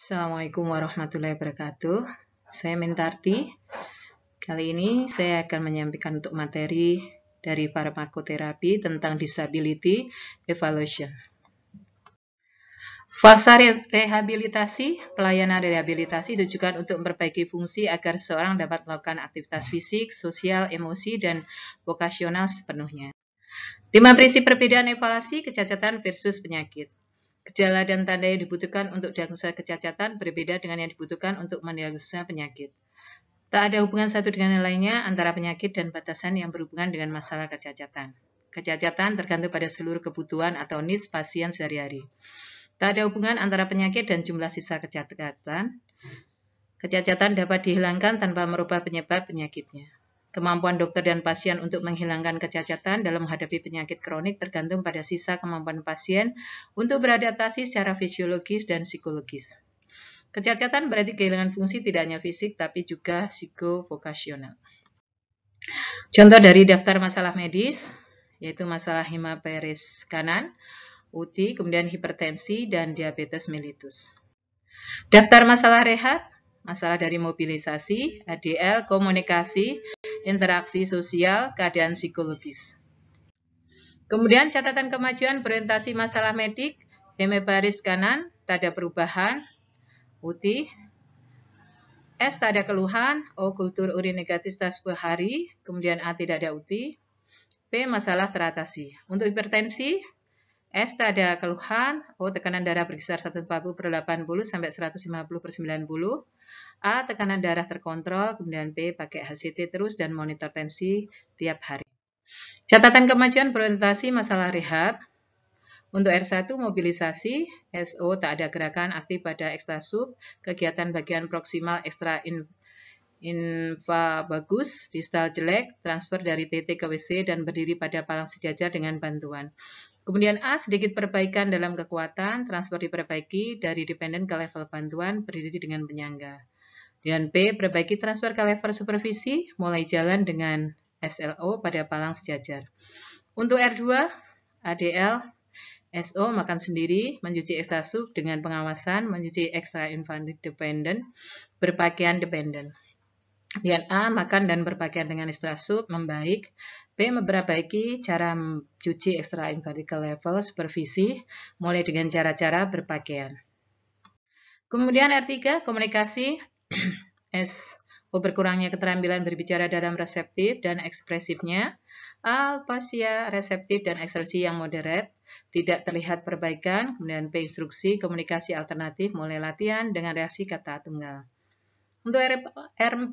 Assalamualaikum warahmatullahi wabarakatuh. Saya Mintarti. Kali ini saya akan menyampaikan untuk materi dari farmakoterapi tentang disability evaluation. Fase rehabilitasi, pelayanan rehabilitasi ditujukan untuk memperbaiki fungsi agar seorang dapat melakukan aktivitas fisik, sosial, emosi, dan vokasional sepenuhnya. Lima prinsip perbedaan evaluasi kecacatan versus penyakit. Gejala dan tanda yang dibutuhkan untuk diagnosa kecacatan berbeda dengan yang dibutuhkan untuk mendiagnosa penyakit. Tak ada hubungan satu dengan yang lainnya antara penyakit dan batasan yang berhubungan dengan masalah kecacatan. Kecacatan tergantung pada seluruh kebutuhan atau needs pasien sehari-hari. Tak ada hubungan antara penyakit dan jumlah sisa kecacatan. Kecacatan dapat dihilangkan tanpa merubah penyebab penyakitnya. Kemampuan dokter dan pasien untuk menghilangkan kecacatan dalam menghadapi penyakit kronik tergantung pada sisa kemampuan pasien untuk beradaptasi secara fisiologis dan psikologis. Kecacatan berarti kehilangan fungsi tidak hanya fisik tapi juga psikovokasional. Contoh dari daftar masalah medis yaitu masalah hemaperis kanan, UTI, kemudian hipertensi dan diabetes mellitus. Daftar masalah rehab masalah dari mobilisasi, ADL, komunikasi, interaksi sosial, keadaan psikologis. Kemudian catatan kemajuan berorientasi masalah medik, HME baris kanan, tanda perubahan, putih, S tak ada keluhan, O kultur urin negatif tas hari, kemudian A tidak ada UTI, P masalah teratasi. Untuk hipertensi, S tak ada keluhan, O tekanan darah berkisar 140 per 80 sampai 150 per 90. A tekanan darah terkontrol, kemudian B pakai HCT terus dan monitor tensi tiap hari. Catatan kemajuan berorientasi masalah rehab. Untuk R1 mobilisasi, SO tak ada gerakan aktif pada ekstra sub, kegiatan bagian proksimal ekstra in, infa bagus, distal jelek, transfer dari TT ke WC dan berdiri pada palang sejajar dengan bantuan. Kemudian A, sedikit perbaikan dalam kekuatan, transfer diperbaiki dari dependen ke level bantuan, berdiri dengan penyangga. Dan B, perbaiki transfer ke level supervisi, mulai jalan dengan SLO pada palang sejajar. Untuk R2, ADL, SO makan sendiri, mencuci ekstra sub dengan pengawasan, mencuci ekstra infant dependent, berpakaian dependent. Kemudian A. Makan dan berpakaian dengan istilah sup, membaik. B. Memperbaiki cara mencuci extra empirical level supervisi, mulai dengan cara-cara berpakaian. Kemudian R3. Komunikasi. S. Oh, berkurangnya keterampilan berbicara dalam reseptif dan ekspresifnya. A. pasia reseptif dan ekspresi yang moderat. Tidak terlihat perbaikan. Kemudian P Instruksi komunikasi alternatif mulai latihan dengan reaksi kata tunggal. Untuk R,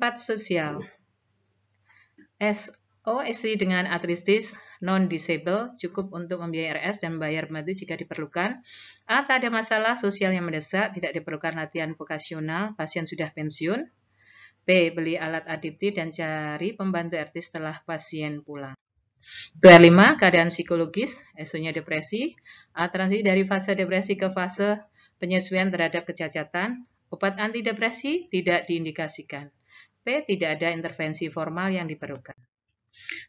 4 sosial, SO istri dengan atristis non-disable cukup untuk membiayai RS dan bayar madu jika diperlukan. A. Tak ada masalah sosial yang mendesak, tidak diperlukan latihan vokasional, pasien sudah pensiun. B. Beli alat adiktif dan cari pembantu artis setelah pasien pulang. r 5. Keadaan psikologis, SO-nya depresi. A. Transisi dari fase depresi ke fase penyesuaian terhadap kecacatan. Obat antidepresi tidak diindikasikan. P. Tidak ada intervensi formal yang diperlukan.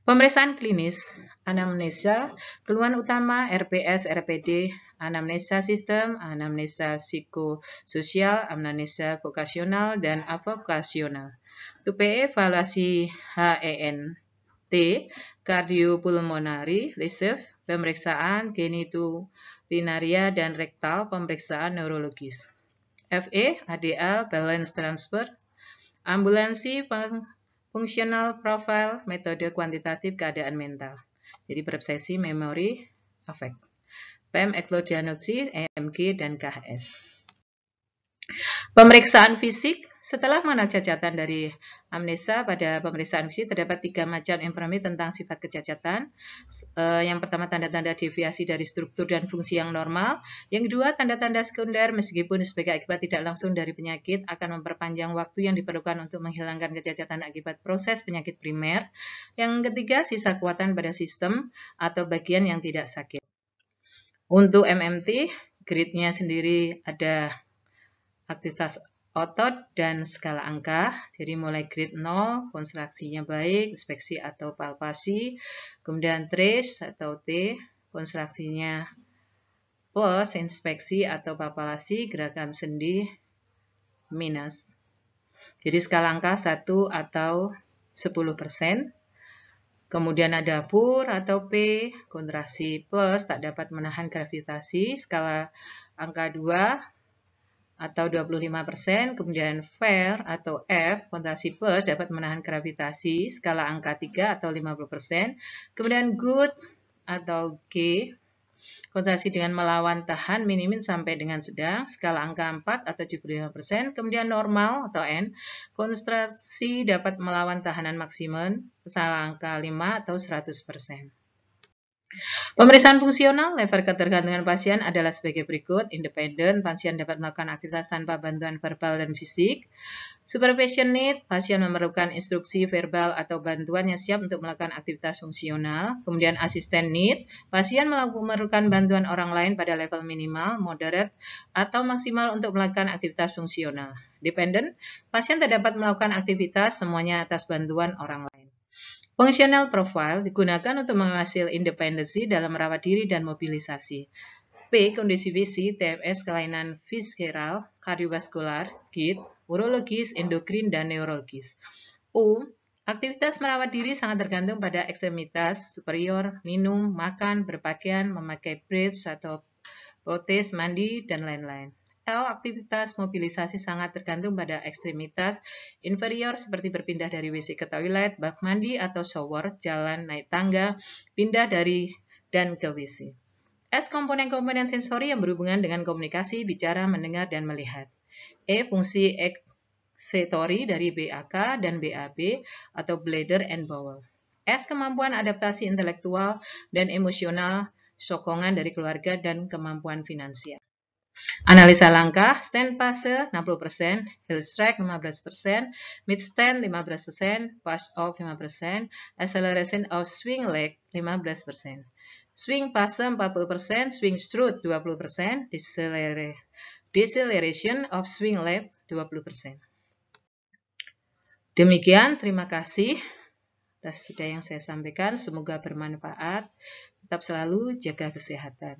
Pemeriksaan klinis, anamnesa, keluhan utama RPS, RPD, anamnesa sistem, anamnesa psikososial, anamnesa vokasional, dan avokasional. 2P evaluasi HENT, kardiopulmonari, reserve, pemeriksaan genitu, linaria dan rektal, pemeriksaan neurologis. FE, ADL, Balance Transfer, ambulansi, fungsional profile, metode kuantitatif keadaan mental. Jadi persepsi, memory, afek. PEM, eklodianoksi, EMG, dan KHS. Pemeriksaan fisik setelah mengenal cacatan dari amnesa, pada pemeriksaan fisik terdapat tiga macam informasi tentang sifat kecacatan. Eh, yang pertama, tanda-tanda deviasi dari struktur dan fungsi yang normal. Yang kedua, tanda-tanda sekunder meskipun sebagai akibat tidak langsung dari penyakit akan memperpanjang waktu yang diperlukan untuk menghilangkan kecacatan akibat proses penyakit primer. Yang ketiga, sisa kekuatan pada sistem atau bagian yang tidak sakit. Untuk MMT, gridnya sendiri ada aktivitas otot dan skala angka. Jadi mulai grade 0, konstruksinya baik, inspeksi atau palpasi. Kemudian trace atau T, konstruksinya plus, inspeksi atau palpasi, gerakan sendi minus. Jadi skala angka 1 atau 10%. Kemudian ada pur atau P, kontraksi plus, tak dapat menahan gravitasi, skala angka 2, atau 25%, kemudian fair atau F, fondasi plus dapat menahan gravitasi skala angka 3 atau 50%, kemudian good atau G, kontrasi dengan melawan tahan minimin sampai dengan sedang, skala angka 4 atau 75%, kemudian normal atau N, konsentrasi dapat melawan tahanan maksimum, skala angka 5 atau 100%. Pemeriksaan fungsional level ketergantungan pasien adalah sebagai berikut. Independen, pasien dapat melakukan aktivitas tanpa bantuan verbal dan fisik. Supervision need, pasien memerlukan instruksi verbal atau bantuan yang siap untuk melakukan aktivitas fungsional. Kemudian asisten need, pasien memerlukan bantuan orang lain pada level minimal, moderate, atau maksimal untuk melakukan aktivitas fungsional. Dependent, pasien tidak dapat melakukan aktivitas semuanya atas bantuan orang lain. Fungsional profile digunakan untuk menghasil independensi dalam merawat diri dan mobilisasi. P. Kondisi visi, TMS, kelainan visceral, kardiovaskular, GIT, urologis, endokrin, dan neurologis. U. Aktivitas merawat diri sangat tergantung pada ekstremitas superior, minum, makan, berpakaian, memakai bridge atau protes, mandi, dan lain-lain. L. Aktivitas mobilisasi sangat tergantung pada ekstremitas inferior seperti berpindah dari WC ke toilet, bak mandi atau shower, jalan, naik tangga, pindah dari dan ke WC. S. Komponen-komponen sensori yang berhubungan dengan komunikasi, bicara, mendengar, dan melihat. E. Fungsi eksetori dari BAK dan BAB atau bladder and bowel. S. Kemampuan adaptasi intelektual dan emosional, sokongan dari keluarga, dan kemampuan finansial. Analisa langkah, stand fase 60%, heel strike 15%, mid stand 15%, pass off 5%, acceleration of swing leg 15%. Swing pass 40%, swing strut 20%, deceleration of swing leg 20%. Demikian, terima kasih atas sudah yang saya sampaikan. Semoga bermanfaat. Tetap selalu jaga kesehatan.